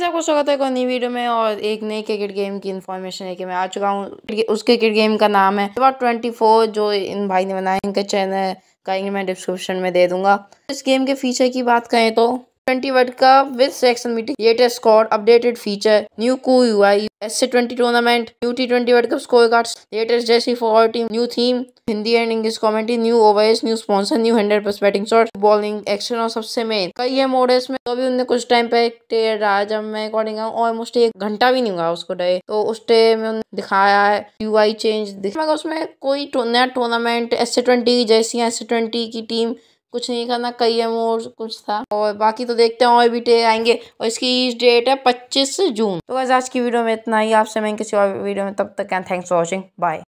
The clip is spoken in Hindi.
गाइस आपको स्वागत है एक नई वीडियो में और एक नई क्रिकेट गेम की इन्फॉर्मेशन है कि मैं आ चुका हूँ उस क्रिकेट गेम का नाम है ट्वेंटी फोर जो इन भाई ने बनाया इनका चैनल का मैं डिस्क्रिप्शन में दे दूंगा इस गेम के फीचर की बात करें तो twenty world cup with section meeting latest squad updated feature new कू U I S C twenty tournament new T twenty world cup score card latest जैसी for team new theme Hindi and English commentary new over new sponsor new hundred plus batting shot bowling action और सबसे मेन कई है मोड है इसमें तो अभी उनने कुछ टाइम पे टेयर रहा जब मैं अकॉर्डिंग आऊँ ऑलमोस्ट एक घंटा भी नहीं हुआ उसको डे तो उस डे में उन्होंने दिखाया है यू आई चेंज दिखा उसमें कोई तो- नया टूर्नामेंट एस सी ट्वेंटी जैसी एस सी ट्वेंटी की टीम कुछ नहीं करना कई एम कुछ था और बाकी तो देखते हैं और भी डे आएंगे और इसकी डेट है पच्चीस जून तो बस आज की वीडियो में इतना ही आपसे मैं किसी और वीडियो में तब तक थैंक्स फॉर वॉचिंग बाय